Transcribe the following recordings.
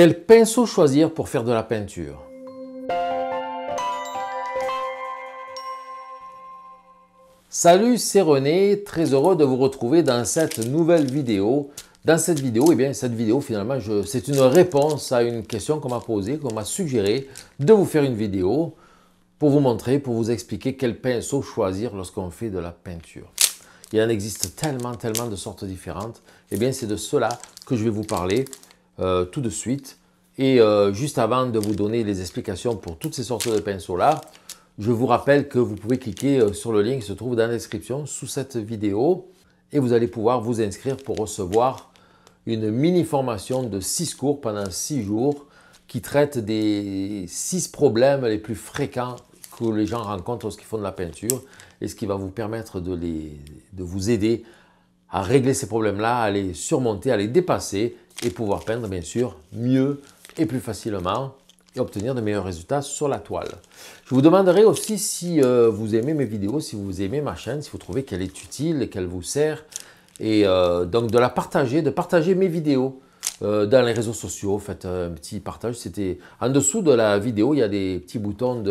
Quel pinceau choisir pour faire de la peinture Salut, c'est René, très heureux de vous retrouver dans cette nouvelle vidéo. Dans cette vidéo, et eh bien, cette vidéo finalement, c'est une réponse à une question qu'on m'a posée, qu'on m'a suggéré de vous faire une vidéo pour vous montrer, pour vous expliquer quel pinceau choisir lorsqu'on fait de la peinture. Il en existe tellement, tellement de sortes différentes. et eh bien, c'est de cela que je vais vous parler. Euh, tout de suite. Et euh, juste avant de vous donner les explications pour toutes ces sortes de pinceaux-là, je vous rappelle que vous pouvez cliquer euh, sur le lien qui se trouve dans la description sous cette vidéo et vous allez pouvoir vous inscrire pour recevoir une mini formation de 6 cours pendant 6 jours qui traite des 6 problèmes les plus fréquents que les gens rencontrent lorsqu'ils font de la peinture et ce qui va vous permettre de, les, de vous aider à régler ces problèmes-là, à les surmonter, à les dépasser et pouvoir peindre bien sûr mieux et plus facilement et obtenir de meilleurs résultats sur la toile. Je vous demanderai aussi si euh, vous aimez mes vidéos, si vous aimez ma chaîne, si vous trouvez qu'elle est utile, et qu'elle vous sert et euh, donc de la partager, de partager mes vidéos. Euh, dans les réseaux sociaux, faites un petit partage. C'était en dessous de la vidéo, il y a des petits boutons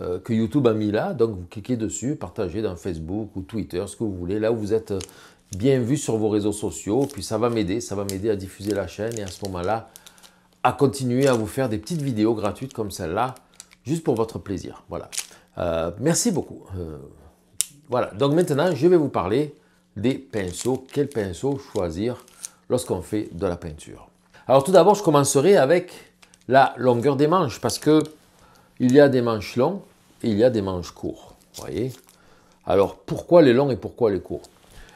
que YouTube a mis là. Donc vous cliquez dessus, partagez dans Facebook ou Twitter, ce que vous voulez, là où vous êtes bien vu sur vos réseaux sociaux. Puis ça va m'aider, ça va m'aider à diffuser la chaîne et à ce moment-là, à continuer à vous faire des petites vidéos gratuites comme celle-là, juste pour votre plaisir. Voilà. Euh, merci beaucoup. Euh, voilà. Donc maintenant, je vais vous parler des pinceaux. quels pinceaux choisir lorsqu'on fait de la peinture Alors tout d'abord, je commencerai avec la longueur des manches parce que il y a des manches longs et il y a des manches courtes. Voyez. Alors pourquoi les longs et pourquoi les courts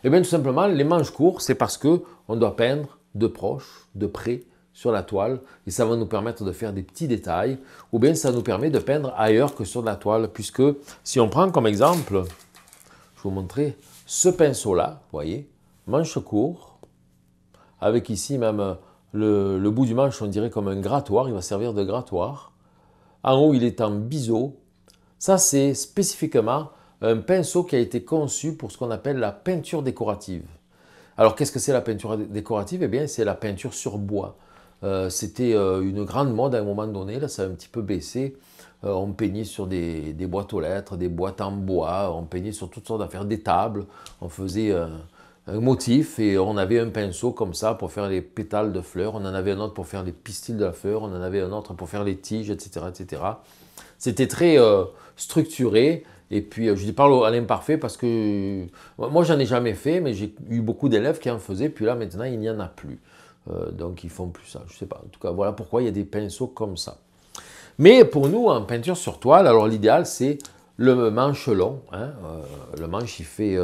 eh bien, tout simplement, les manches courtes, c'est parce que on doit peindre de proche, de près, sur la toile, et ça va nous permettre de faire des petits détails, ou bien ça nous permet de peindre ailleurs que sur la toile, puisque si on prend comme exemple, je vais vous montrer ce pinceau-là, voyez, manche court, avec ici même le, le, bout du manche, on dirait comme un grattoir, il va servir de grattoir. En haut, il est en biseau. Ça, c'est spécifiquement un pinceau qui a été conçu pour ce qu'on appelle la peinture décorative. Alors qu'est-ce que c'est la peinture décorative Eh bien c'est la peinture sur bois. Euh, c'était euh, une grande mode à un moment donné, là ça a un petit peu baissé. Euh, on peignait sur des, boîtes aux lettres, des boîtes en bois, on peignait sur toutes sortes d'affaires, des tables, on faisait un motif et on avait un pinceau comme ça pour faire les pétales de fleurs, on en avait un autre pour faire les pistils de la fleur, on en avait un autre pour faire les tiges, etc. C'était très structuré et puis, euh, je dis parle à l'imparfait parce que euh, moi, j'en ai jamais fait, mais j'ai eu beaucoup d'élèves qui en faisaient. Puis là, maintenant, il n'y en a plus. Euh, donc, ils font plus ça. Je sais pas. En tout cas, voilà pourquoi il y a des pinceaux comme ça. Mais pour nous, en peinture sur toile, alors l'idéal, c'est le manche long. Hein, le manche, il fait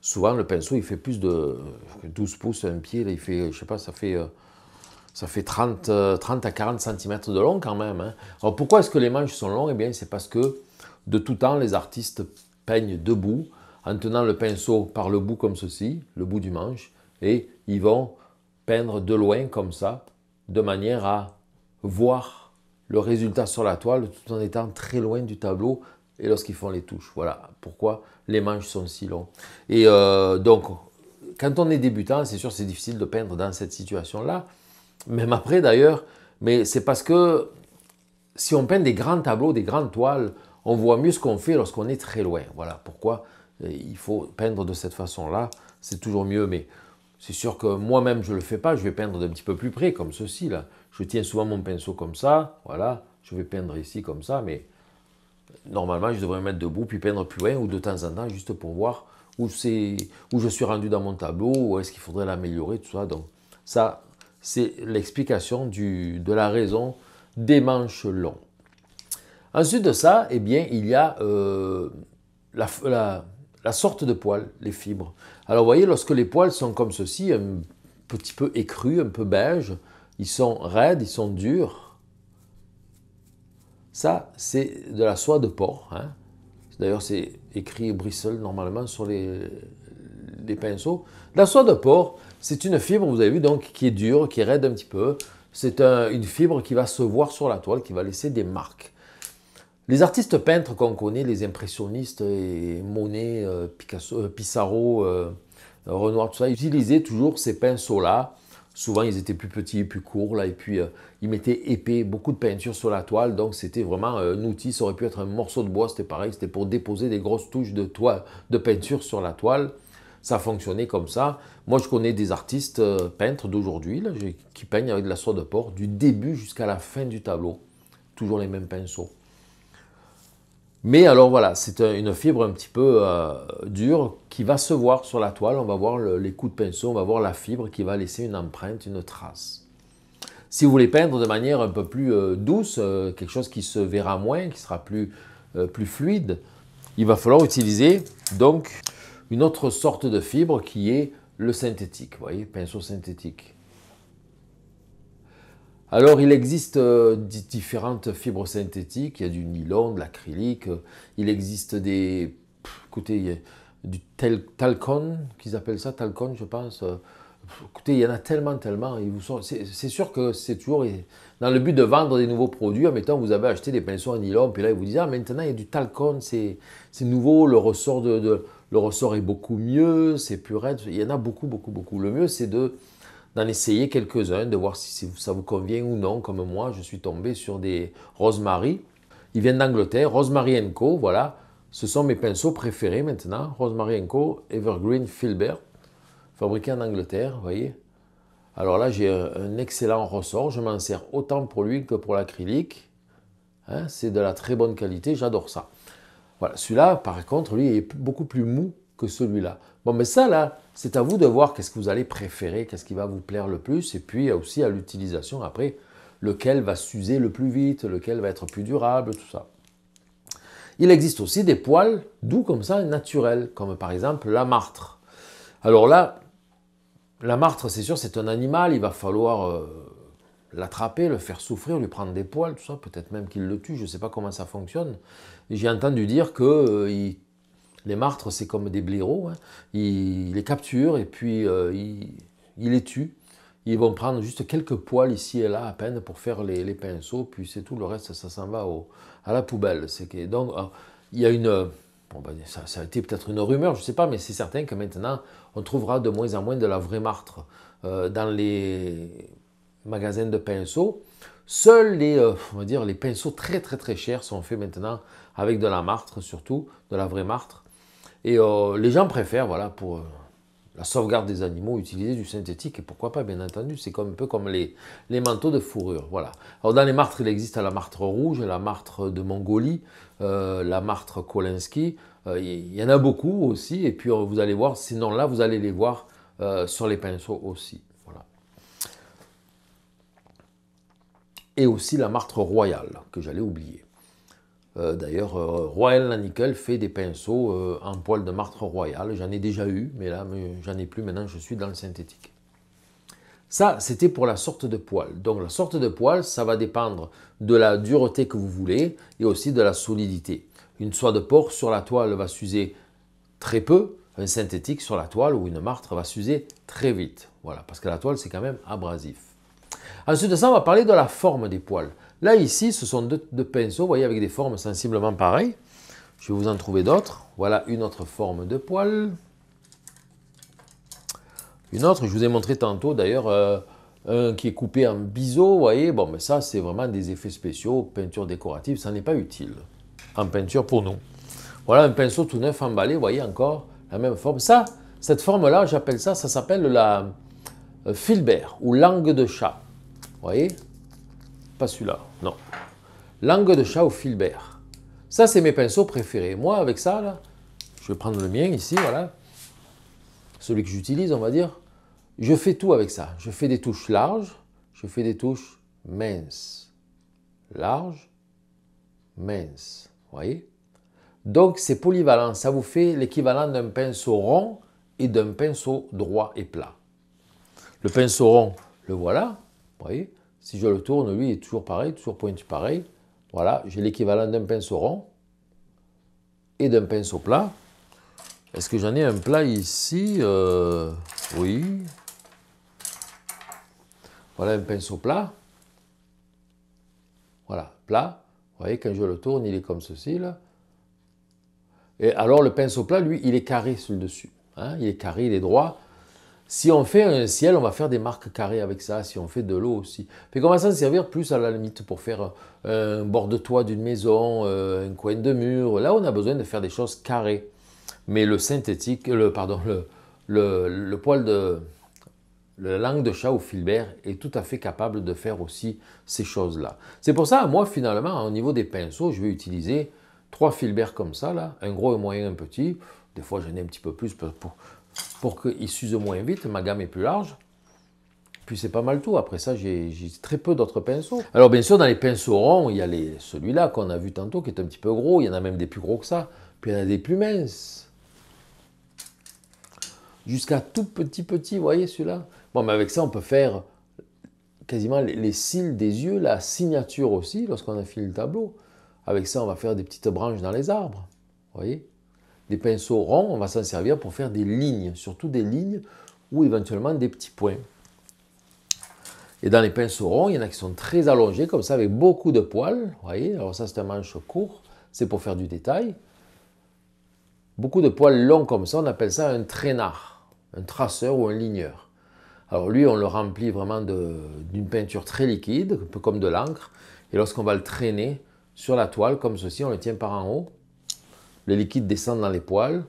souvent, le pinceau, il fait plus de 12 pouces, un pied. Là, il fait, je sais pas, ça fait ça fait 30, 30, à 40 cm de long quand même. Hein. Alors pourquoi est-ce que les manches sont longs Eh bien, c'est parce que de tout temps, les artistes peignent debout, en tenant le pinceau par le bout comme ceci, le bout du manche, et ils vont peindre de loin comme ça, de manière à voir le résultat sur la toile tout en étant très loin du tableau et lorsqu'ils font les touches. Voilà pourquoi les manches sont si longs. Et euh, donc, quand on est débutant, c'est sûr, c'est difficile de peindre dans cette situation-là, même après d'ailleurs, mais c'est parce que si on peint des grands tableaux, des grandes toiles, on voit mieux ce qu'on fait lorsqu'on est très loin. Voilà pourquoi euh, il faut peindre de cette façon-là. C'est toujours mieux, mais c'est sûr que moi-même, je ne le fais pas. Je vais peindre d'un petit peu plus près, comme ceci. là. Je tiens souvent mon pinceau comme ça. Voilà, je vais peindre ici comme ça, mais normalement, je devrais me mettre debout, puis peindre plus loin, ou de temps en temps, juste pour voir où, où je suis rendu dans mon tableau, où est-ce qu'il faudrait l'améliorer, tout ça. Donc ça, c'est l'explication de la raison des manches longues. Ensuite de ça, eh bien, il y a euh, la, sorte de poils, les fibres. Alors vous voyez, lorsque les poils sont comme ceci, un petit peu écrus, un peu beige, ils sont raides, ils sont durs. Ça, c'est de la soie de porc. Hein. D'ailleurs, c'est écrit bristle normalement sur les, pinceaux. La soie de porc, c'est une fibre, vous avez vu, donc, qui est dure, qui est raide un petit peu. C'est une fibre qui va se voir sur la toile, qui va laisser des marques. Les artistes peintres qu'on connaît, les impressionnistes, et Monet, euh, Picasso, euh, Pissarro, euh, Renoir, tout ça, ils utilisaient toujours ces pinceaux-là. Souvent, ils étaient plus petits, et plus courts, là, et puis ils mettaient épais, beaucoup de peinture sur la toile, donc c'était vraiment un outil, ça aurait pu être un morceau de bois, c'était pareil, c'était pour déposer des grosses touches de, toile, de peinture sur la toile. Ça fonctionnait comme ça. Moi, je connais des artistes peintres d'aujourd'hui, qui peignent avec de la soie de porc, du début jusqu'à la fin du tableau. Toujours les mêmes pinceaux. Mais alors voilà, c'est une fibre un petit peu euh, dure qui va se voir sur la toile. On va voir les coups de pinceau, on va voir la fibre qui va laisser une empreinte, une trace. Si vous voulez peindre de manière un peu plus euh, douce, euh, quelque chose qui se verra moins, qui sera plus, plus fluide, il va falloir utiliser donc une autre sorte de fibre qui est le synthétique, vous voyez, pinceau synthétique. Alors, il existe euh, différentes fibres synthétiques. Il y a du nylon, de l'acrylique. Il existe des. écoutez, du tel, talcon, qu'ils appellent ça, talcon, je pense. Euh, écoutez, il y en a tellement, tellement. C'est sûr que c'est toujours dans le but de vendre des nouveaux produits. Admettons, vous avez acheté des pinceaux en nylon, puis là, ils vous disent Ah, maintenant, il y a du talcon, c'est nouveau, le ressort, le ressort est beaucoup mieux, c'est plus raide. Il y en a beaucoup, beaucoup, beaucoup. Le mieux, c'est de d'en essayer quelques-uns, de voir si ça vous convient ou non. Comme moi, je suis tombé sur des Rosemary. Ils viennent d'Angleterre, Rosemary Co. Voilà, ce sont mes pinceaux préférés maintenant. Rosemary Co. Evergreen Filbert, fabriqué en Angleterre, vous voyez. Alors là, j'ai un excellent ressort. Je m'en sers autant pour l'huile que pour l'acrylique. Hein, c'est de la très bonne qualité, j'adore ça. Voilà, celui-là, par contre, lui, est beaucoup plus mou que celui-là. Bon, mais ça, là, c'est à vous de voir qu'est-ce que vous allez préférer, qu'est-ce qui va vous plaire le plus, et puis aussi à l'utilisation après, lequel va s'user le plus vite, lequel va être plus durable, tout ça. Il existe aussi des poils doux comme ça, naturels, comme par exemple la martre. Alors là, la martre, c'est sûr, c'est un animal, il va falloir euh, l'attraper, le faire souffrir, lui prendre des poils, tout ça, peut-être même qu'il le tue, je ne sais pas comment ça fonctionne. J'ai entendu dire que... Euh, les martres, c'est comme des blaireaux. Hein. Ils, les capturent et puis euh, ils, les tuent. Ils vont prendre juste quelques poils ici et là à peine pour faire les, pinceaux, puis c'est tout. Le reste, ça s'en va au, à la poubelle. donc, il y a une. Ben, ça, a été peut-être une rumeur, je ne sais pas, mais c'est certain que maintenant, on trouvera de moins en moins de la vraie martre euh, dans les magasins de pinceaux. Seuls les, euh, dire, les pinceaux très très très chers sont faits maintenant avec de la martre surtout, de la vraie martre. Et euh, les gens préfèrent, voilà, pour euh, la sauvegarde des animaux, utiliser du synthétique. Et pourquoi pas, bien entendu, c'est un peu comme les, manteaux de fourrure. Voilà. Alors, dans les martres, il existe la martre rouge, la martre de Mongolie, euh, la martre Kolinsky. Il y en a beaucoup aussi. Et puis, vous allez voir, sinon là, vous allez les voir sur les pinceaux aussi. Voilà. Et aussi la martre royale, que j'allais oublier. Euh, d'ailleurs, euh, Royal Nickel fait des pinceaux euh, en poil de martre royal. J'en ai déjà eu, mais là, j'en ai plus. Maintenant, je suis dans le synthétique. Ça, c'était pour la sorte de poil. Donc, la sorte de poil, ça va dépendre de la dureté que vous voulez et aussi de la solidité. Une soie de porc sur la toile va s'user très peu. Un synthétique sur la toile ou une martre va s'user très vite. Voilà, parce que la toile, c'est quand même abrasif. Ensuite de ça, on va parler de la forme des poils. Là, ici, ce sont deux, pinceaux, vous voyez, avec des formes sensiblement pareilles. Je vais vous en trouver d'autres. Voilà une autre forme de poil. Une autre, je vous ai montré tantôt d'ailleurs, euh, un qui est coupé en biseau, vous voyez. Bon, mais ça, c'est vraiment des effets spéciaux, peinture décorative, ça n'est pas utile en peinture pour nous. Voilà un pinceau tout neuf emballé, vous voyez encore la même forme. Ça, cette forme-là, j'appelle ça, ça s'appelle la euh, filbert ou langue de chat. Vous voyez celui-là, non. Langue de chat au filbert. Ça, c'est mes pinceaux préférés. Moi, avec ça, là, je vais prendre le mien ici, voilà. Celui que j'utilise, on va dire. Je fais tout avec ça. Je fais des touches larges, je fais des touches minces. Larges, minces. Vous voyez Donc, c'est polyvalent. Ça vous fait l'équivalent d'un pinceau rond et d'un pinceau droit et plat. Le pinceau rond, le voilà. Vous voyez si je le tourne, lui, est toujours pareil, toujours pointu pareil. Voilà, j'ai l'équivalent d'un pinceau rond et d'un pinceau plat. Est-ce que j'en ai un plat ici euh, Oui. Voilà un pinceau plat. Voilà, plat. Vous voyez, quand je le tourne, il est comme ceci, là. Et alors, le pinceau plat, lui, il est carré sur le dessus. Hein. il est carré, il est droit. Si on fait un ciel, on va faire des marques carrées avec ça, si on fait de l'eau aussi. On qu'on va s'en servir plus à la limite pour faire euh, un bord de toit d'une maison, euh, un coin de mur. Là, on a besoin de faire des choses carrées. Mais le synthétique, le, pardon, le, le, poil de, le langue de chat ou filbert est tout à fait capable de faire aussi ces choses-là. C'est pour ça, moi, finalement, au niveau des pinceaux, je vais utiliser trois filberts comme ça, là, un gros, un moyen, un petit. Des fois, j'en ai un petit peu plus pour, pour, pour qu'il s'use moins vite, ma gamme est plus large. Puis c'est pas mal tout. Après ça, j'ai très peu d'autres pinceaux. Alors bien sûr, dans les pinceaux ronds, il y a celui-là qu'on a vu tantôt, qui est un petit peu gros. Il y en a même des plus gros que ça. Puis il y en a des plus minces. Jusqu'à tout petit petit, voyez celui-là Bon, mais avec ça, on peut faire quasiment les, cils des yeux, la signature aussi, lorsqu'on a fini le tableau. Avec ça, on va faire des petites branches dans les arbres. voyez des pinceaux ronds, on va s'en servir pour faire des lignes, surtout des lignes ou éventuellement des petits points. Et dans les pinceaux ronds, il y en a qui sont très allongés, comme ça, avec beaucoup de poils. voyez, alors ça, c'est un manche court, c'est pour faire du détail. Beaucoup de poils longs comme ça, on appelle ça un traînard, un traceur ou un ligneur. Alors lui, on le remplit vraiment d'une peinture très liquide, un peu comme de l'encre. Et lorsqu'on va le traîner sur la toile, comme ceci, on le tient par en haut, le liquide descend dans les poils,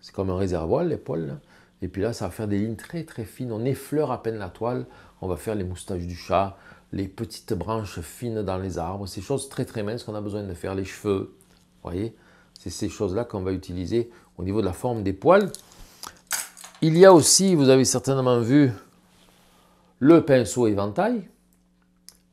c'est comme un réservoir les poils, et puis là ça va faire des lignes très très fines, on effleure à peine la toile, on va faire les moustaches du chat, les petites branches fines dans les arbres, ces choses très très minces qu'on a besoin de faire, les cheveux, vous voyez, c'est ces choses-là qu'on va utiliser au niveau de la forme des poils. Il y a aussi, vous avez certainement vu, le pinceau éventail, vous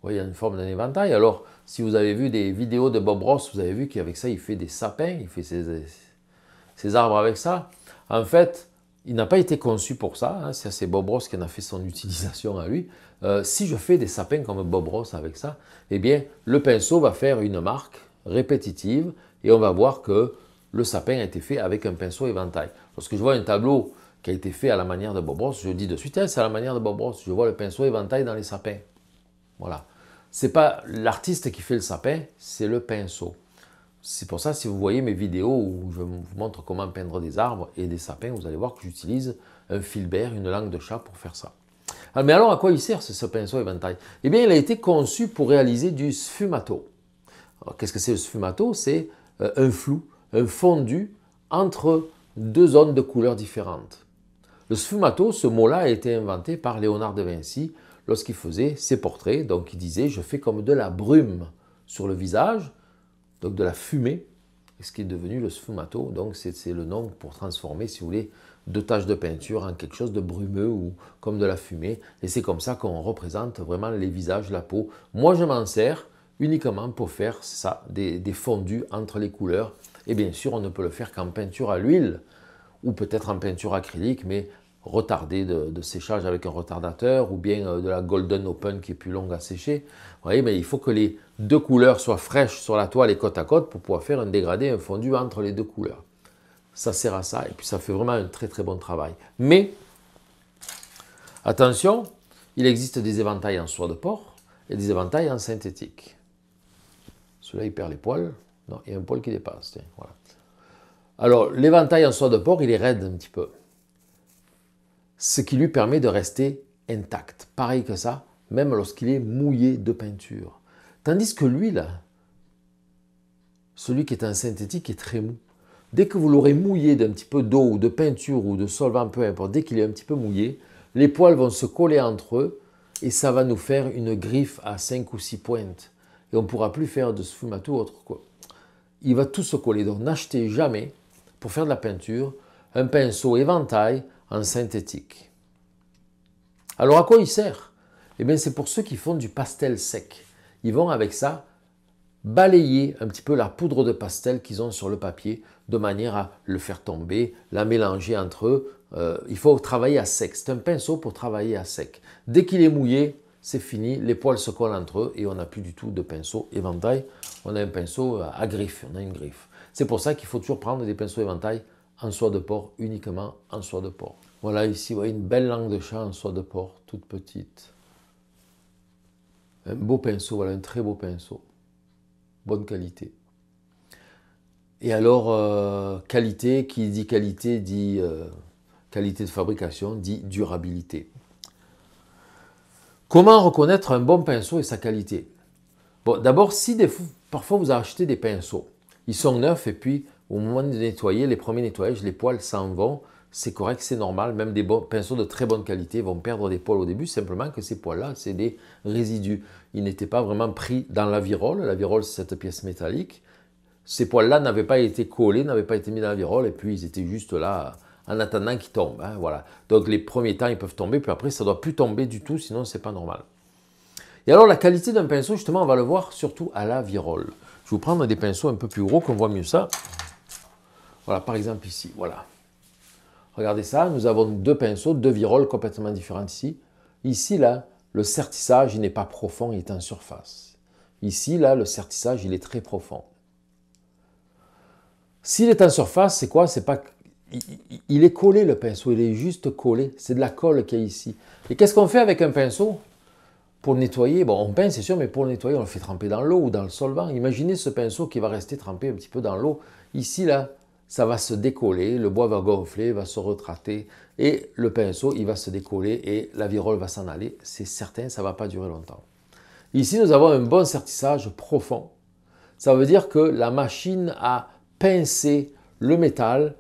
voyez, il y a une forme d'un éventail, alors si vous avez vu des vidéos de Bob Ross, vous avez vu qu'avec ça, il fait des sapins, il fait ses, arbres avec ça. En fait, il n'a pas été conçu pour ça. Hein. c'est Bob Ross qui en a fait son utilisation à lui. Euh, si je fais des sapins comme Bob Ross avec ça, eh bien, le pinceau va faire une marque répétitive et on va voir que le sapin a été fait avec un pinceau éventail. Lorsque je vois un tableau qui a été fait à la manière de Bob Ross, je dis de suite, hein, c'est à la manière de Bob Ross. Je vois le pinceau éventail dans les sapins. Voilà. C'est pas l'artiste qui fait le sapin, c'est le pinceau. C'est pour ça, si vous voyez mes vidéos où je vous montre comment peindre des arbres et des sapins, vous allez voir que j'utilise un filbert, une langue de chat pour faire ça. Ah, mais alors, à quoi il sert ce, pinceau éventail Eh bien, il a été conçu pour réaliser du sfumato. qu'est-ce que c'est le sfumato C'est euh, un flou, un fondu entre deux zones de couleurs différentes. Le sfumato, ce mot-là, a été inventé par Léonard de Vinci lorsqu'il faisait ses portraits. Donc il disait Je fais comme de la brume sur le visage, donc de la fumée, ce qui est devenu le sfumato. Donc c'est le nom pour transformer, si vous voulez, deux taches de peinture en quelque chose de brumeux ou comme de la fumée. Et c'est comme ça qu'on représente vraiment les visages, la peau. Moi, je m'en sers uniquement pour faire ça, des, des fondus entre les couleurs. Et bien sûr, on ne peut le faire qu'en peinture à l'huile ou peut-être en peinture acrylique, mais retardé de, séchage avec un retardateur ou bien euh, de la Golden Open qui est plus longue à sécher. Vous voyez, mais il faut que les deux couleurs soient fraîches sur la toile et côte à côte pour pouvoir faire un dégradé, un fondu entre les deux couleurs. Ça sert à ça et puis ça fait vraiment un très très bon travail. Mais attention, il existe des éventails en soie de porc et des éventails en synthétique. Celui-là, il perd les poils. Non, il y a un poil qui dépasse. voilà. Alors, l'éventail en soie de porc, il est raide un petit peu ce qui lui permet de rester intact, pareil que ça, même lorsqu'il est mouillé de peinture. Tandis que l'huile, celui qui est en synthétique, est très mou. Dès que vous l'aurez mouillé d'un petit peu d'eau ou de peinture ou de solvant, peu importe, dès qu'il est un petit peu mouillé, les poils vont se coller entre eux et ça va nous faire une griffe à 5 ou 6 pointes. Et on ne pourra plus faire de sfumato ou autre quoi. Il va tout se coller. Donc n'achetez jamais, pour faire de la peinture, un pinceau éventail en synthétique. Alors à quoi il sert Eh bien c'est pour ceux qui font du pastel sec. Ils vont avec ça balayer un petit peu la poudre de pastel qu'ils ont sur le papier de manière à le faire tomber, la mélanger entre eux. Euh, il faut travailler à sec. C'est un pinceau pour travailler à sec. Dès qu'il est mouillé, c'est fini. Les poils se collent entre eux et on n'a plus du tout de pinceau éventail. On a un pinceau euh, à griffe, on a une griffe. C'est pour ça qu'il faut toujours prendre des pinceaux éventail en soie de porc, uniquement en soie de porc. Voilà, ici, vous voyez une belle langue de chat en soie de porc, toute petite. Un beau pinceau, voilà, un très beau pinceau. Bonne qualité. Et alors, euh, qualité, qui dit qualité, dit euh, qualité de fabrication, dit durabilité. Comment reconnaître un bon pinceau et sa qualité Bon, d'abord, si des, parfois vous achetez des pinceaux, ils sont neufs et puis au moment de nettoyer, les premiers nettoyages, les poils s'en vont, c'est correct, c'est normal, même des pinceaux de très bonne qualité vont perdre des poils au début, simplement que ces poils-là, c'est des résidus. Ils n'étaient pas vraiment pris dans la virole, la virole c'est cette pièce métallique, ces poils-là n'avaient pas été collés, n'avaient pas été mis dans la virole, et puis ils étaient juste là en attendant qu'ils tombent. Hein, voilà. Donc les premiers temps, ils peuvent tomber, puis après, ça ne doit plus tomber du tout, sinon c'est pas normal. Et alors la qualité d'un pinceau, justement, on va le voir surtout à la virole. Je vais vous prendre des pinceaux un peu plus gros, qu'on voit mieux ça. Voilà, par exemple ici, voilà. Regardez ça, nous avons deux pinceaux, deux viroles complètement différentes ici. Ici, là, le sertissage, il n'est pas profond, il est en surface. Ici, là, le sertissage, il est très profond. S'il est en surface, c'est quoi C'est pas il est collé le pinceau, il est juste collé. C'est de la colle qu'il y a ici. Et qu'est-ce qu'on fait avec un pinceau Pour nettoyer, bon, on peint, c'est sûr, mais pour nettoyer, on le fait tremper dans l'eau ou dans le solvant. Imaginez ce pinceau qui va rester trempé un petit peu dans l'eau. Ici, là, ça va se décoller, le bois va gonfler, va se retrater, et le pinceau, il va se décoller et la virole va s'en aller. C'est certain, ça ne va pas durer longtemps. Ici, nous avons un bon sertissage profond. Ça veut dire que la machine a pincé le métal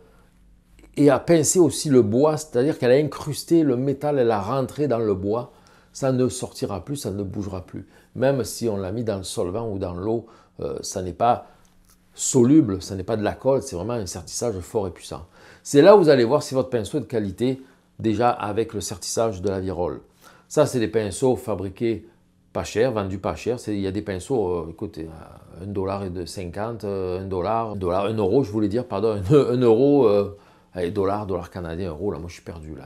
et a pincé aussi le bois, c'est-à-dire qu'elle a incrusté le métal, elle a rentré dans le bois. Ça ne sortira plus, ça ne bougera plus. Même si on l'a mis dans le solvant ou dans l'eau, euh, ça n'est pas soluble, ce n'est pas de la colle, c'est vraiment un sertissage fort et puissant. C'est là où vous allez voir si votre pinceau est de qualité déjà avec le sertissage de la virole. Ça, c'est des pinceaux fabriqués pas cher, vendus pas cher. Il y a des pinceaux, euh, écoutez, 1 euh, dollar et de 50, 1 euh, dollar, 1 dollar, euro, je voulais dire, pardon, 1 euro. Allez, dollars, dollars canadiens, euros, là, moi, je suis perdu, là.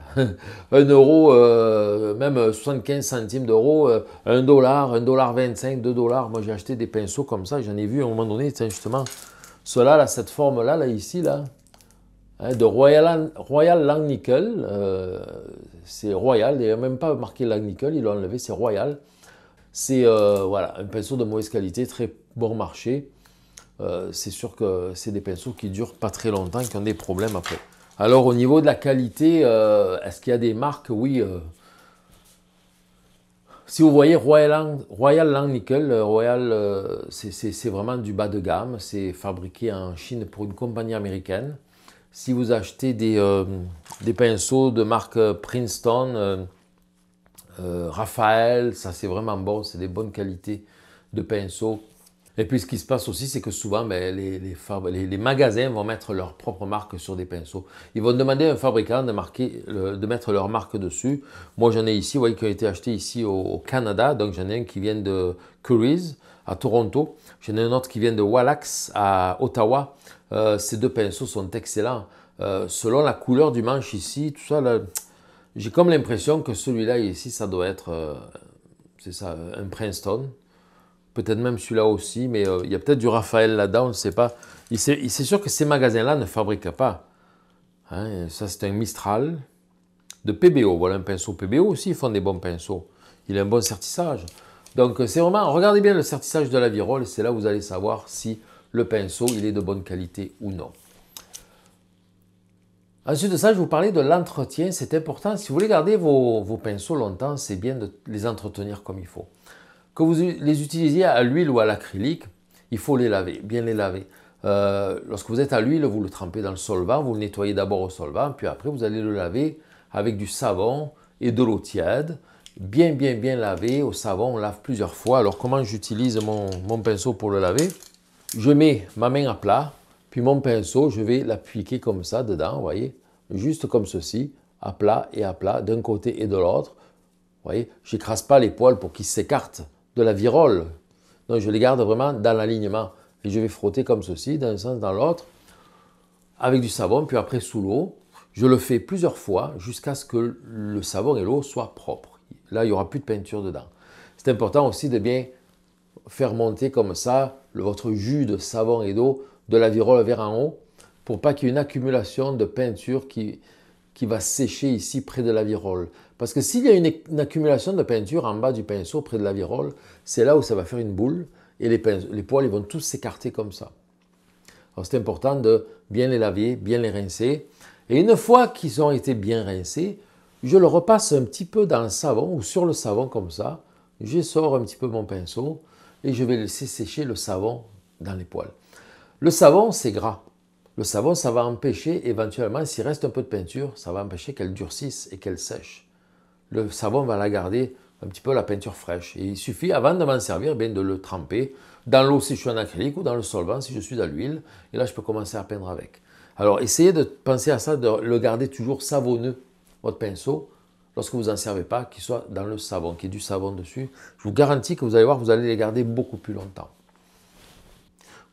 un euro, euh, même 75 euh, centimes d'euros, euh, un dollar, un dollar 25, deux dollars. Moi, j'ai acheté des pinceaux comme ça, j'en ai vu à un moment donné, tiens, justement, cela, là, cette forme-là, là, ici, là, hein, de Royal, Royal Lang Nickel, c'est Royal, il n'y a même pas marqué Lang Nickel, il l'a enlevé, c'est Royal. C'est, voilà, un pinceau de mauvaise qualité, très bon marché. c'est sûr que c'est des pinceaux qui durent pas très longtemps, qui ont des problèmes après. Alors au niveau de la qualité, euh, est-ce qu'il y a des marques Oui. Euh, si vous voyez Royal Land, Royal Nickel, euh, Royal, c'est vraiment du bas de gamme. C'est fabriqué en Chine pour une compagnie américaine. Si vous achetez des, des pinceaux de marque Princeton, Raphaël, ça c'est vraiment bon, c'est des bonnes qualités de pinceaux et puis ce qui se passe aussi, c'est que souvent, ben, les, les, magasins vont mettre leur propre marque sur des pinceaux. Ils vont demander à un fabricant de, marquer, de mettre leur marque dessus. Moi, j'en ai ici, vous voyez, qui a été achetés ici au, Canada. Donc j'en ai un qui vient de Curie's à Toronto. J'en ai un autre qui vient de Wallax à Ottawa. Euh, ces deux pinceaux sont excellents. Euh, selon la couleur du manche ici, tout ça, j'ai comme l'impression que celui-là ici, ça doit être, euh, c'est ça, un Princeton peut-être même celui-là aussi, mais euh, il y a peut-être du Raphaël là-dedans, on ne sait pas. C'est sûr que ces magasins-là ne fabriquent pas. Hein. ça, c'est un Mistral de PBO. Voilà un pinceau PBO aussi, ils font des bons pinceaux. Il a un bon sertissage. Donc, euh, c'est vraiment, regardez bien le sertissage de la virole, c'est là vous allez savoir si le pinceau, il est de bonne qualité ou non. Ensuite de ça, je vous parlais de l'entretien. C'est important. Si vous voulez garder vos pinceaux longtemps, c'est bien de les entretenir comme il faut. Que vous les utilisiez à l'huile ou à l'acrylique, il faut les laver, bien les laver. Euh, lorsque vous êtes à l'huile, vous le trempez dans le solvant, vous le nettoyez d'abord au solvant, puis après vous allez le laver avec du savon et de l'eau tiède. Bien, bien, bien lavé. Au savon, on lave plusieurs fois. Alors, comment j'utilise mon, mon pinceau pour le laver Je mets ma main à plat, puis mon pinceau, je vais l'appliquer comme ça dedans, vous voyez Juste comme ceci, à plat et à plat, d'un côté et de l'autre. Vous voyez, j'écrase pas les poils pour qu'ils s'écartent de la virole. Donc je les garde vraiment dans l'alignement. Et je vais frotter comme ceci, d'un sens, dans l'autre, avec du savon, puis après sous l'eau. Je le fais plusieurs fois jusqu'à ce que le savon et l'eau soient propres. Là, il n'y aura plus de peinture dedans. C'est important aussi de bien faire monter comme ça le, votre jus de savon et d'eau de la virole vers en haut pour pas qu'il y ait une accumulation de peinture qui, qui va sécher ici près de la virole. Parce que s'il y a une, accumulation de peinture en bas du pinceau près de la virole, c'est là où ça va faire une boule et les, poils vont tous s'écarter comme ça. Alors c'est important de bien les laver, bien les rincer. Et une fois qu'ils ont été bien rincés, je le repasse un petit peu dans le savon ou sur le savon comme ça. Je sors un petit peu mon pinceau et je vais laisser sécher le savon dans les poils. Le savon, c'est gras. Le savon, ça va empêcher éventuellement, s'il reste un peu de peinture, ça va empêcher qu'elle durcisse et qu'elle sèche. Le savon va la garder un petit peu la peinture fraîche. Et il suffit, avant de m'en servir, eh bien de le tremper dans l'eau si je suis en acrylique ou dans le solvant si je suis à l'huile. Et là, je peux commencer à peindre avec. Alors, essayez de penser à ça, de le garder toujours savonneux, votre pinceau, lorsque vous n'en servez pas, qu'il soit dans le savon, qu'il y ait du savon dessus. Je vous garantis que vous allez voir, vous allez les garder beaucoup plus longtemps.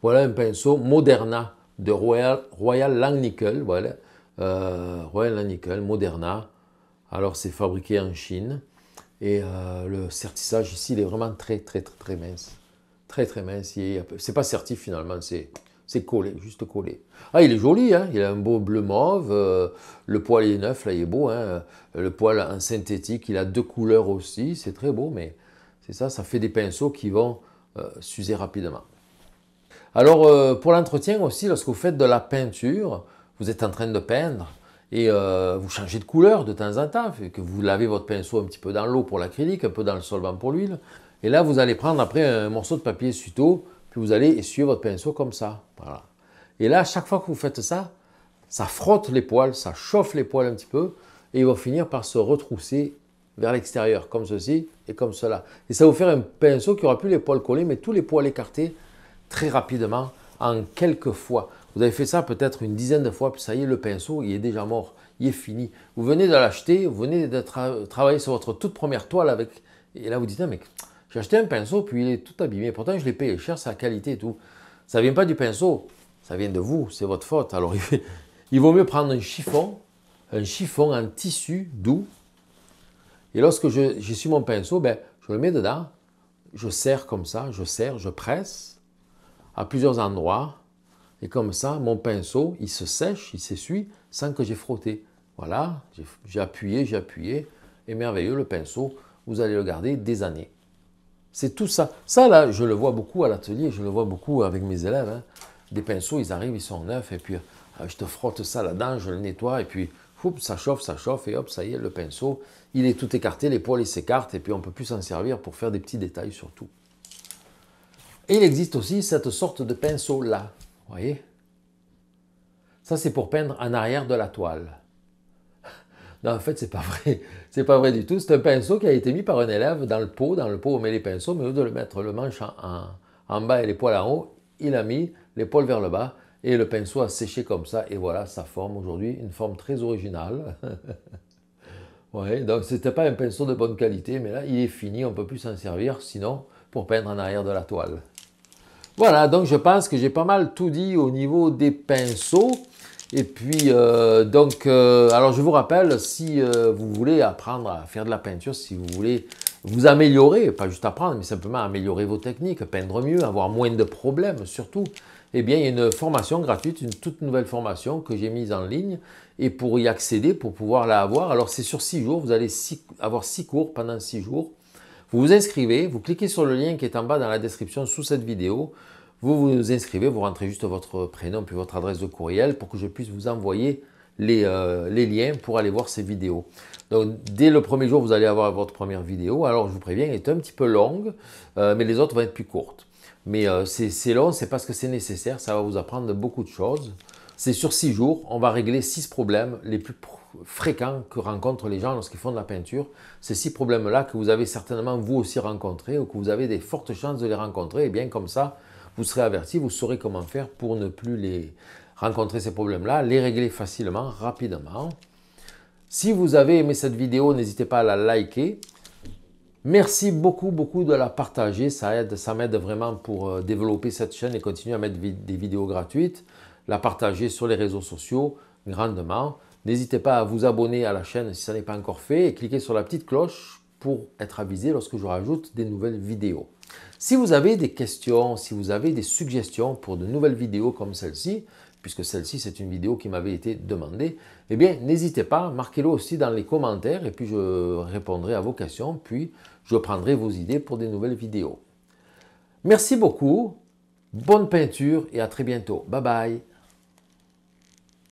Voilà un pinceau Moderna de Royal, Royal Langnickel, voilà, euh, Royal Langnickel, Moderna. Alors c'est fabriqué en Chine et euh, le certissage ici, il est vraiment très très très très mince, très très mince. C'est pas certif finalement, c'est c'est collé, juste collé. Ah, il est joli, hein il a un beau bleu mauve, euh, le poil est neuf, là il est beau, hein le poil en synthétique, il a deux couleurs aussi, c'est très beau, mais c'est ça, ça fait des pinceaux qui vont s'user rapidement. Alors euh, pour l'entretien aussi, lorsque vous faites de la peinture, vous êtes en train de peindre et euh, vous changez de couleur de temps en temps, que vous lavez votre pinceau un petit peu dans l'eau pour l'acrylique, un peu dans le solvant pour l'huile. Et là, vous allez prendre après un morceau de papier suto, puis vous allez essuyer votre pinceau comme ça. Et là, à chaque fois que vous faites ça, ça frotte les poils, ça chauffe les poils un petit peu, et il va finir par se retrousser vers l'extérieur, comme ceci et comme cela. Et ça va vous faire un pinceau qui aura plus les poils collés, mais tous les poils écartés, très rapidement, en quelques fois. Vous avez fait ça peut-être une dizaine de fois, puis ça y est, le pinceau, il est déjà mort, il est fini. Vous venez de l'acheter, vous venez de travailler sur votre toute première toile avec, et là vous dites, non ah, mec, j'ai acheté un pinceau, puis il est tout abîmé. Pourtant, je l'ai payé cher, sa qualité et tout. Ça ne vient pas du pinceau, ça vient de vous, c'est votre faute. Alors, il vaut mieux prendre un chiffon, un chiffon en tissu doux. Et lorsque j'essuie mon pinceau, ben, je le mets dedans, je serre comme ça, je serre, je presse à plusieurs endroits. Et comme ça, mon pinceau, il se sèche, il s'essuie sans que j'ai frotté. Voilà, j'ai appuyé, j'ai appuyé. Et merveilleux, le pinceau, vous allez le garder des années. C'est tout ça. Ça, là, je le vois beaucoup à l'atelier, je le vois beaucoup avec mes élèves. Hein. Des pinceaux, ils arrivent, ils sont neufs, et puis euh, je te frotte ça là-dedans, je le nettoie, et puis ça chauffe, ça chauffe, et hop, ça y est, le pinceau, il est tout écarté, les poils, ils s'écartent, et puis on ne peut plus s'en servir pour faire des petits détails surtout. Et il existe aussi cette sorte de pinceau-là, vous voyez Ça, c'est pour peindre en arrière de la toile. Non, en fait, c'est pas vrai. C'est pas vrai du tout. C'est un pinceau qui a été mis par un élève dans le pot. Dans le pot, on met les pinceaux, mais au lieu de le mettre le manche en, bas et les poils en haut, il a mis les poils vers le bas et le pinceau a séché comme ça. Et voilà, sa forme aujourd'hui une forme très originale. ouais, donc c'était pas un pinceau de bonne qualité, mais là, il est fini, on ne peut plus s'en servir, sinon pour peindre en arrière de la toile. Voilà, donc je pense que j'ai pas mal tout dit au niveau des pinceaux. Et puis, euh, donc, euh, alors je vous rappelle, si euh, vous voulez apprendre à faire de la peinture, si vous voulez vous améliorer, pas juste apprendre, mais simplement améliorer vos techniques, peindre mieux, avoir moins de problèmes surtout, eh bien, il y a une formation gratuite, une toute nouvelle formation que j'ai mise en ligne. Et pour y accéder, pour pouvoir la avoir, alors c'est sur six jours, vous allez avoir six cours pendant six jours. Vous vous inscrivez, vous cliquez sur le lien qui est en bas dans la description sous cette vidéo. Vous vous inscrivez, vous rentrez juste votre prénom puis votre adresse de courriel pour que je puisse vous envoyer les, euh, liens pour aller voir ces vidéos. Donc, dès le premier jour, vous allez avoir votre première vidéo. Alors, je vous préviens, elle est un petit peu longue, euh, mais les autres vont être plus courtes. Mais euh, c'est long, c'est parce que c'est nécessaire, ça va vous apprendre beaucoup de choses. C'est sur six jours, on va régler six problèmes les plus fréquents que rencontrent les gens lorsqu'ils font de la peinture. Ces six problèmes-là que vous avez certainement vous aussi rencontrés ou que vous avez des fortes chances de les rencontrer, et bien comme ça, vous serez averti, vous saurez comment faire pour ne plus les rencontrer ces problèmes-là, les régler facilement, rapidement. Si vous avez aimé cette vidéo, n'hésitez pas à la liker. Merci beaucoup, beaucoup de la partager. Ça aide, ça m'aide vraiment pour euh, développer cette chaîne et continuer à mettre des vidéos gratuites. La partager sur les réseaux sociaux grandement. N'hésitez pas à vous abonner à la chaîne si ça n'est pas encore fait et cliquez sur la petite cloche pour être avisé lorsque je rajoute des nouvelles vidéos. Si vous avez des questions, si vous avez des suggestions pour de nouvelles vidéos comme celle-ci, puisque celle-ci c'est une vidéo qui m'avait été demandée, eh bien n'hésitez pas, marquez-le aussi dans les commentaires et puis je répondrai à vos questions, puis je prendrai vos idées pour des nouvelles vidéos. Merci beaucoup, bonne peinture et à très bientôt. Bye bye